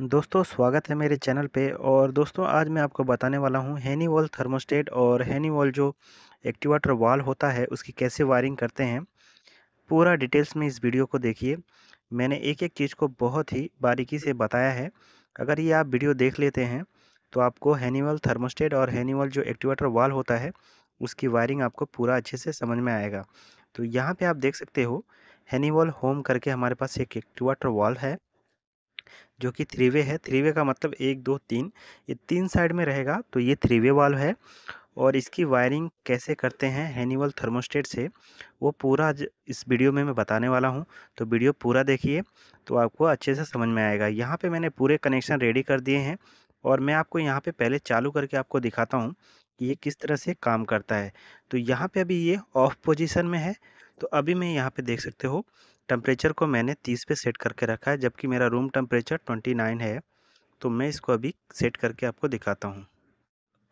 दोस्तों स्वागत है मेरे चैनल पे और दोस्तों आज मैं आपको बताने वाला हूँ हैनी वॉल थर्मोस्टेट और हैनी वॉल जो एक्टिवेटर वाल होता है उसकी कैसे वायरिंग करते हैं पूरा डिटेल्स में इस वीडियो को देखिए मैंने एक एक चीज़ को बहुत ही बारीकी से बताया है अगर ये आप वीडियो देख लेते हैं तो आपको हैनीवल थर्मोस्टेट और हैनीवल जो एक्टिवेटर वाल होता है उसकी वायरिंग आपको पूरा अच्छे से समझ में आएगा तो यहाँ पे आप देख सकते हो हैनीवल होम करके हमारे पास एक एक्टिवेटर वाल है जो कि थ्री वे है थ्री वे का मतलब एक दो तीन ये तीन साइड में रहेगा तो ये थ्री वे वाल्व है और इसकी वायरिंग कैसे करते हैं हैनिवल थर्मोस्टेट से वो पूरा इस वीडियो में मैं बताने वाला हूँ तो वीडियो पूरा देखिए तो आपको अच्छे से समझ में आएगा यहाँ पे मैंने पूरे कनेक्शन रेडी कर दिए हैं और मैं आपको यहाँ पे पहले चालू करके आपको दिखाता हूँ कि ये किस तरह से काम करता है तो यहाँ पे अभी ये ऑफ पोजिशन में है तो अभी मैं यहाँ पे देख सकते हो टेम्परेचर को मैंने तीस पे सेट करके रखा है जबकि मेरा रूम टेम्परेचर ट्वेंटी नाइन है तो मैं इसको अभी सेट करके आपको दिखाता हूँ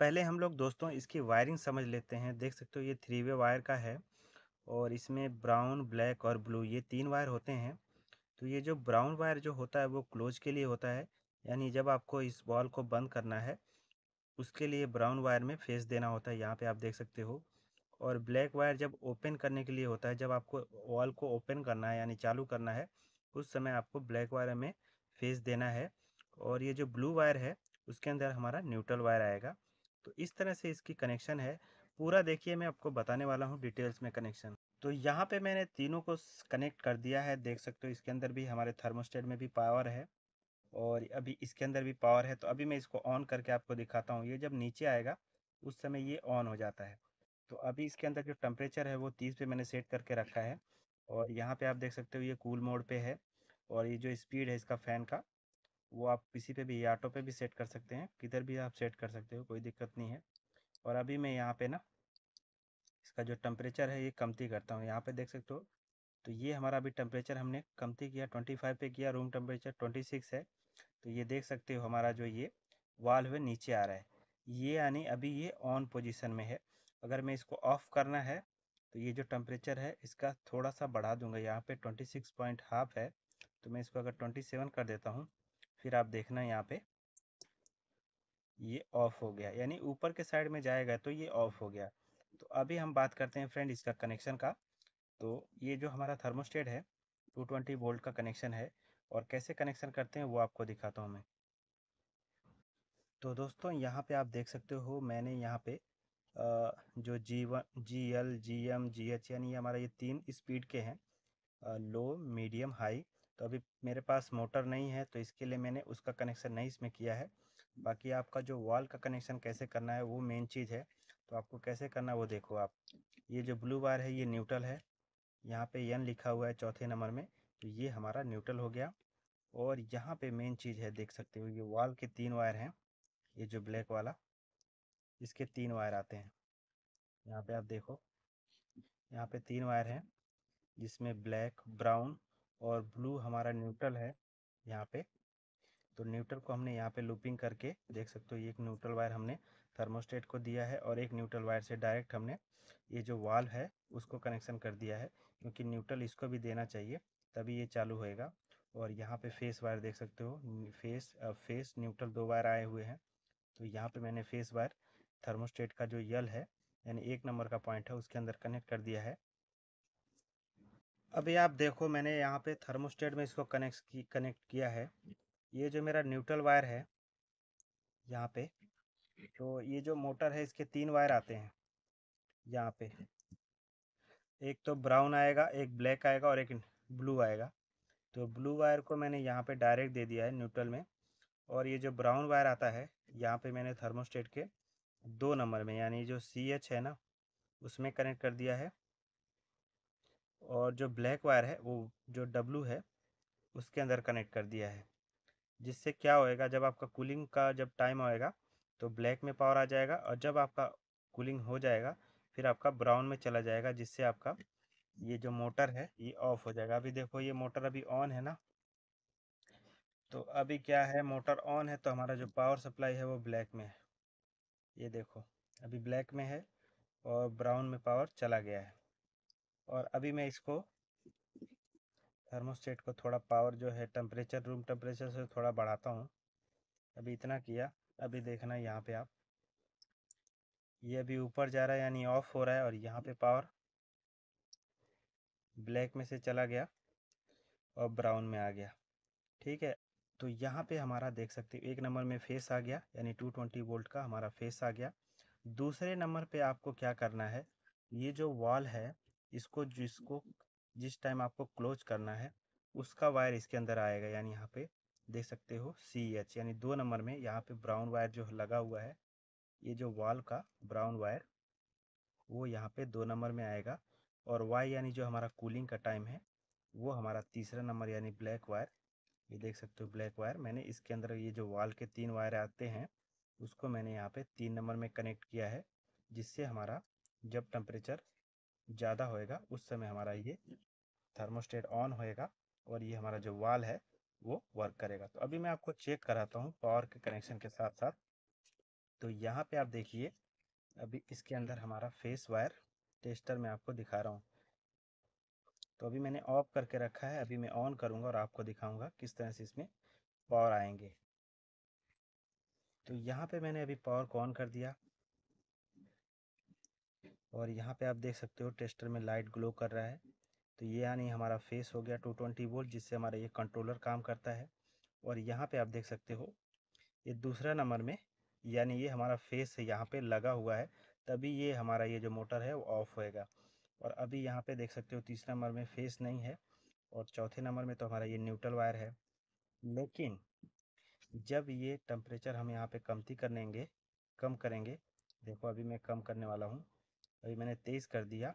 पहले हम लोग दोस्तों इसकी वायरिंग समझ लेते हैं देख सकते हो ये थ्री वे वायर का है और इसमें ब्राउन ब्लैक और ब्लू ये तीन वायर होते हैं तो ये जो ब्राउन वायर जो होता है वो क्लोज के लिए होता है यानी जब आपको इस बॉल को बंद करना है उसके लिए ब्राउन वायर में फेस देना होता है यहाँ पे आप देख सकते हो और ब्लैक वायर जब ओपन करने के लिए होता है जब आपको वॉल को ओपन करना है यानी चालू करना है उस समय आपको ब्लैक वायर में फेस देना है और ये जो ब्लू वायर है उसके अंदर हमारा न्यूट्रल वायर आएगा तो इस तरह से इसकी कनेक्शन है पूरा देखिए मैं आपको बताने वाला हूँ डिटेल्स में कनेक्शन तो यहाँ पे मैंने तीनों को कनेक्ट कर दिया है देख सकते हो इसके अंदर भी हमारे थर्मोस्टेट में भी पावर है और अभी इसके अंदर भी पावर है तो अभी मैं इसको ऑन करके आपको दिखाता हूँ ये जब नीचे आएगा उस समय ये ऑन हो जाता है तो अभी इसके अंदर जो टेम्परेचर है वो तीस पे मैंने सेट करके रखा है और यहाँ पे आप देख सकते हो ये कूल मोड पे है और ये जो स्पीड है इसका फ़ैन का वो आप किसी पे भी ऑटो पे भी सेट कर सकते हैं किधर भी आप सेट कर सकते हो कोई दिक्कत नहीं है और अभी मैं यहाँ पे ना इसका जो टेम्परेचर है ये कमती करता हूँ यहाँ पे देख सकते हो तो ये हमारा अभी टेम्परेचर हमने कमती किया ट्वेंटी फाइव पे किया रूम टेम्परेचर ट्वेंटी सिक्स है तो ये देख सकते हो हमारा जो ये वाल हुए नीचे आ रहा है ये यानी अभी ये ऑन पोजिशन में है अगर मैं इसको ऑफ़ करना है तो ये जो टेम्परेचर है इसका थोड़ा सा बढ़ा दूंगा यहाँ पे ट्वेंटी सिक्स पॉइंट हाफ है तो मैं इसको अगर ट्वेंटी सेवन कर देता हूँ फिर आप देखना यहाँ पे ये ऑफ़ हो गया यानी ऊपर के साइड में जाएगा तो ये ऑफ़ हो गया तो अभी हम बात करते हैं फ्रेंड इसका कनेक्शन का तो ये जो हमारा थर्मोस्टेट है टू ट्वेंटी वोल्ट का कनेक्शन है और कैसे कनेक्शन करते हैं वो आपको दिखाता हूँ मैं तो दोस्तों यहाँ पे आप देख सकते हो मैंने यहाँ पे जो G one G L G M G H यानी ये हमारा ये तीन स्पीड के हैं लो मीडियम हाई तो अभी मेरे पास मोटर नहीं है तो इसके लिए मैंने उसका कनेक्शन नहीं इसमें किया है बाकी आपका जो वॉल का कनेक्शन कैसे करना है वो मेन चीज़ है तो आपको कैसे करना है वो देखो आप ये जो ब्लू वायर है ये न्यूट्रल है यहाँ पे एन लिखा हुआ है चौथे नंबर में तो ये हमारा न्यूट्रल हो गया और यहाँ पे मेन चीज़ है देख सकते हो ये वॉल के तीन वायर हैं ये जो ब्लैक वाला इसके तीन वायर आते हैं यहाँ पे आप देखो यहाँ पे तीन वायर हैं जिसमें ब्लैक ब्राउन और ब्लू हमारा न्यूट्रल है यहाँ पे तो न्यूट्रल को हमने यहाँ पे लूपिंग करके देख सकते हो ये एक न्यूट्रल वायर हमने थर्मोस्टेट को दिया है और एक न्यूट्रल वायर से डायरेक्ट हमने ये जो वाल्व है उसको कनेक्शन कर दिया है क्योंकि न्यूट्रल इसको भी देना चाहिए तभी ये चालू होएगा और यहाँ पे फेस वायर देख सकते हो फेस फेस न्यूट्रल दो वायर आए हुए हैं तो यहाँ पे मैंने फेस वायर थर्मोस्टेट का जो यल है यानी एक नंबर का पॉइंट है उसके अंदर कनेक्ट कर दिया है अभी आप देखो मैंने यहाँ पे थर्मोस्टेट में इसको कनेक्ट कनेक्ट किया है ये जो मेरा न्यूट्रल वायर है यहाँ पे तो ये जो मोटर है इसके तीन वायर आते हैं यहाँ पे एक तो ब्राउन आएगा एक ब्लैक आएगा और एक ब्लू आएगा तो ब्लू वायर को मैंने यहाँ पे डायरेक्ट दे दिया है न्यूट्रल में और ये जो ब्राउन वायर आता है यहाँ पे मैंने थर्मोस्टेट के दो नंबर में यानी जो सी एच है ना उसमें कनेक्ट कर दिया है और जो ब्लैक वायर है वो जो डब्लू है उसके अंदर कनेक्ट कर दिया है जिससे क्या होएगा जब आपका कूलिंग का जब टाइम आएगा तो ब्लैक में पावर आ जाएगा और जब आपका कूलिंग हो जाएगा फिर आपका ब्राउन में चला जाएगा जिससे आपका ये जो मोटर है ये ऑफ हो जाएगा अभी देखो ये मोटर अभी ऑन है ना तो अभी क्या है मोटर ऑन है तो हमारा जो पावर सप्लाई है वो ब्लैक में है ये देखो अभी ब्लैक में है और ब्राउन में पावर चला गया है और अभी मैं इसको थर्मोस्टेट को थोड़ा पावर जो है टेम्परेचर रूम टेम्परेचर से थोड़ा बढ़ाता हूँ अभी इतना किया अभी देखना यहाँ पे आप ये अभी ऊपर जा रहा है यानी ऑफ हो रहा है और यहाँ पे पावर ब्लैक में से चला गया और ब्राउन में आ गया ठीक है तो यहाँ पे हमारा देख सकते हो एक नंबर में फेस आ गया यानी टू ट्वेंटी वोल्ट का हमारा फेस आ गया दूसरे नंबर पे आपको क्या करना है ये जो वॉल है इसको जिसको जिस टाइम आपको क्लोज करना है उसका वायर इसके अंदर आएगा यानी यहाँ पे देख सकते हो सी एच यानी दो नंबर में यहाँ पे ब्राउन वायर जो लगा हुआ है ये जो वॉल का ब्राउन वायर वो यहाँ पे दो नंबर में आएगा और वाई यानी जो हमारा कूलिंग का टाइम है वो हमारा तीसरा नंबर यानी ब्लैक वायर ये देख सकते हो ब्लैक वायर मैंने इसके अंदर ये जो वाल के तीन वायर आते हैं उसको मैंने यहाँ पे तीन नंबर में कनेक्ट किया है जिससे हमारा जब टेम्परेचर ज़्यादा होएगा उस समय हमारा ये थर्मोस्टेट ऑन होएगा और ये हमारा जो वाल है वो वर्क करेगा तो अभी मैं आपको चेक कराता हूँ पावर के कनेक्शन के साथ साथ तो यहाँ पे आप देखिए अभी इसके अंदर हमारा फेस वायर टेस्टर में आपको दिखा रहा हूँ तो अभी मैंने ऑफ करके रखा है अभी मैं ऑन करूंगा और आपको दिखाऊंगा किस तरह से इसमें पावर आएंगे तो यहाँ पे मैंने अभी पावर को ऑन कर दिया और यहाँ पे आप देख सकते हो टेस्टर में लाइट ग्लो कर रहा है तो ये यानी हमारा फेस हो गया टू ट्वेंटी वोल्ट जिससे हमारा ये कंट्रोलर काम करता है और यहाँ पे आप देख सकते हो ये दूसरा नंबर में यानी ये हमारा फेस यहाँ पे लगा हुआ है तभी ये हमारा ये जो मोटर है वो ऑफ होएगा और अभी यहाँ पे देख सकते हो तीसरे नंबर में फेस नहीं है और चौथे नंबर में तो हमारा ये न्यूट्रल वायर है लेकिन जब ये टेम्परेचर हम यहाँ पे कमती करेंगे कम करेंगे देखो अभी मैं कम करने वाला हूँ अभी मैंने तेईस कर दिया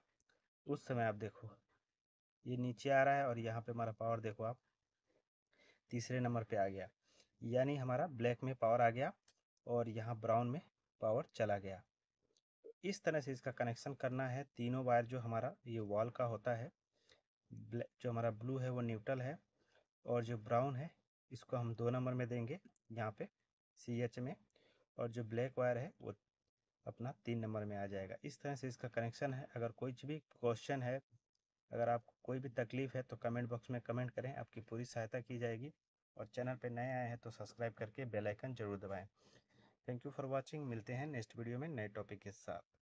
उस समय आप देखो ये नीचे आ रहा है और यहाँ पे हमारा पावर देखो आप तीसरे नंबर पे आ गया यानी हमारा ब्लैक में पावर आ गया और यहाँ ब्राउन में पावर चला गया इस तरह से इसका कनेक्शन करना है तीनों वायर जो हमारा ये वॉल का होता है जो हमारा ब्लू है वो न्यूट्रल है और जो ब्राउन है इसको हम दो नंबर में देंगे यहाँ पे सी एच में और जो ब्लैक वायर है वो अपना तीन नंबर में आ जाएगा इस तरह से इसका कनेक्शन है अगर कोई भी क्वेश्चन है अगर आपको कोई भी तकलीफ़ है तो कमेंट बॉक्स में कमेंट करें आपकी पूरी सहायता की जाएगी और चैनल पर नए आए हैं तो सब्सक्राइब करके बेल आइकन जरूर दबाएं थैंक यू फॉर वॉचिंग मिलते हैं नेक्स्ट वीडियो में नए टॉपिक के साथ